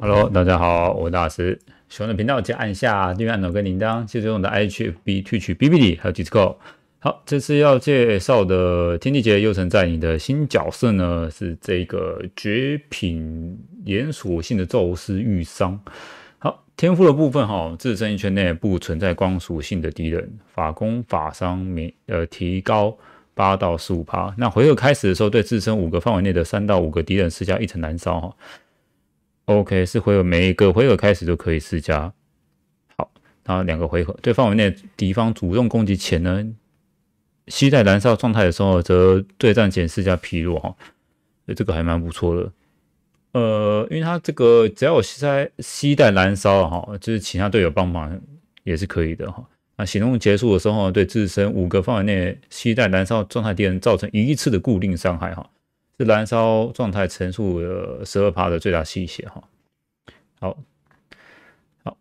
Hello，大家好，我是大师。喜欢的频道请按下订阅按钮跟铃铛，支持我的的 HFB、t 取 t b b d 还有 Discord。好，这次要介绍的天地劫又存在你的新角色呢，是这个绝品连锁性的宙斯御伤。好，天赋的部分哈，自身一圈内不存在光属性的敌人，法攻法伤免呃提高八到十五%。趴，那回合开始的时候，对自身五个范围内的三到五个敌人施加一层燃烧哈。OK，是回合每一个回合开始都可以施加。好，那两个回合对范围内敌方主动攻击前呢，膝盖燃烧状态的时候，则对战前施加疲弱哈。这个还蛮不错的。呃，因为它这个只要膝盖膝带燃烧哈，就是其他队友帮忙也是可以的哈。那行动结束的时候，对自身五个范围内膝盖燃烧状态敌人造成一次的固定伤害哈。是燃烧状态乘数的十二趴的最大气血哈，好好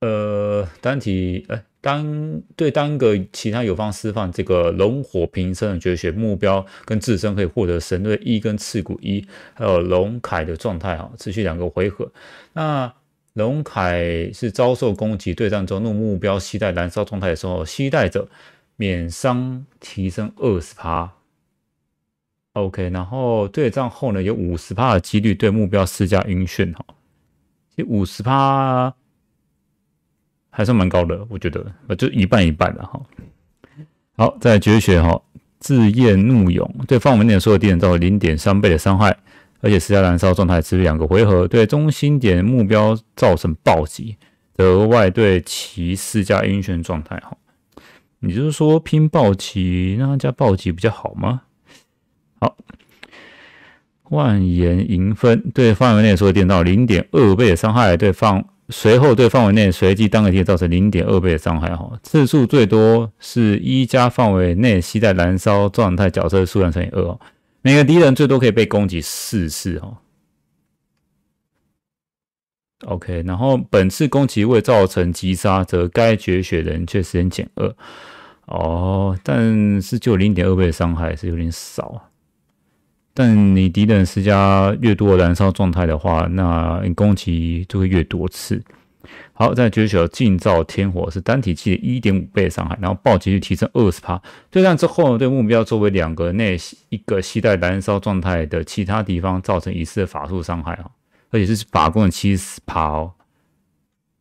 呃单体哎单对单个其他友方释放这个龙火平身绝学，目标跟自身可以获得神锐一跟刺骨一，还有龙铠的状态哈，持续两个回合。那龙铠是遭受攻击对战中，怒目标携带燃烧状态的时候，携带者免伤提升二十趴。OK，然后对战后呢，有五十的几率对目标施加晕眩哈。其实五十还算蛮高的，我觉得，就一半一半了哈。好，再来绝学哈，自焰怒涌，对放我们点所有的敌人造成零点三倍的伤害，而且施加燃烧状态持续两个回合，对中心点目标造成暴击，额外对其施加晕眩状态哈。你是说拼暴击，让他加暴击比较好吗？万言银分对范围内所有电到零点二倍的伤害，对放随后对范围内随机单个敌人造成零点二倍的伤害，哈，次数最多是一加范围内携带燃烧状态角色的数量乘以二，哦，每个敌人最多可以被攻击四次，哦，OK，然后本次攻击未造成击杀，则该绝血人却时间减二，哦，但是就零点二倍的伤害是有点少。啊。但你敌人施加越多燃烧状态的话，那你攻击就会越多次。好，在觉醒近照天火是单体技的一点五倍伤害，然后暴击率提升二十趴。对战之后，对目标作为两个那一个携带燃烧状态的其他地方造成一次的法术伤害啊，而且是法攻的七十趴哦，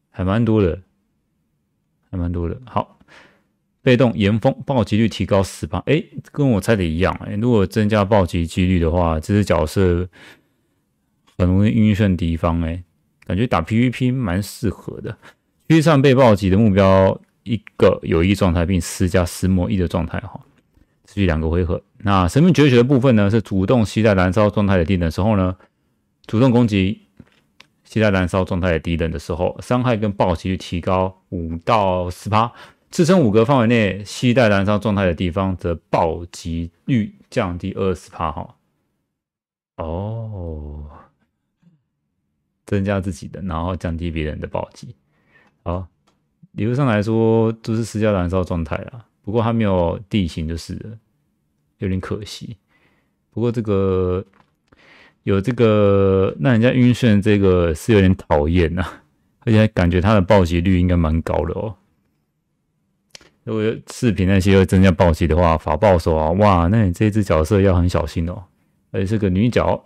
还蛮多的，还蛮多的。好。被动严峰暴击率提高十趴，哎，跟我猜的一样。诶，如果增加暴击几率的话，这只角色很容易晕眩敌方。哎，感觉打 PVP 蛮适合的。身上被暴击的目标一个有益状态，并施加“石魔一”的状态，哈，持续两个回合。那神秘绝学的部分呢，是主动吸在燃烧状态的敌人时候呢，主动攻击吸在燃烧状态的敌人的时候，伤害跟暴击率提高五到十趴。自身五格范围内携带燃烧状态的地方，则暴击率降低二十八。哈，哦，增加自己的，然后降低别人的暴击。好，理论上来说都是施加燃烧状态啊，不过它没有地形，就是了，有点可惜。不过这个有这个让人家晕眩，这个是有点讨厌呐，而且感觉它的暴击率应该蛮高的哦。如果视频那些增加暴击的话，法爆手啊，哇，那你这只角色要很小心哦，而且是个女角。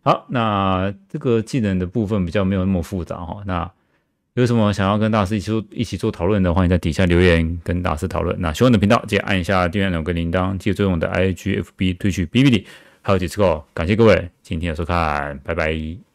好，那这个技能的部分比较没有那么复杂哈。那有什么想要跟大师一起做一起做讨论的，欢迎在底下留言跟大师讨论。那喜欢的频道，记得按一下订阅两个铃铛，记得作用的 I G F B 推去哔哩哔还有几次哥，感谢各位今天的收看，拜拜。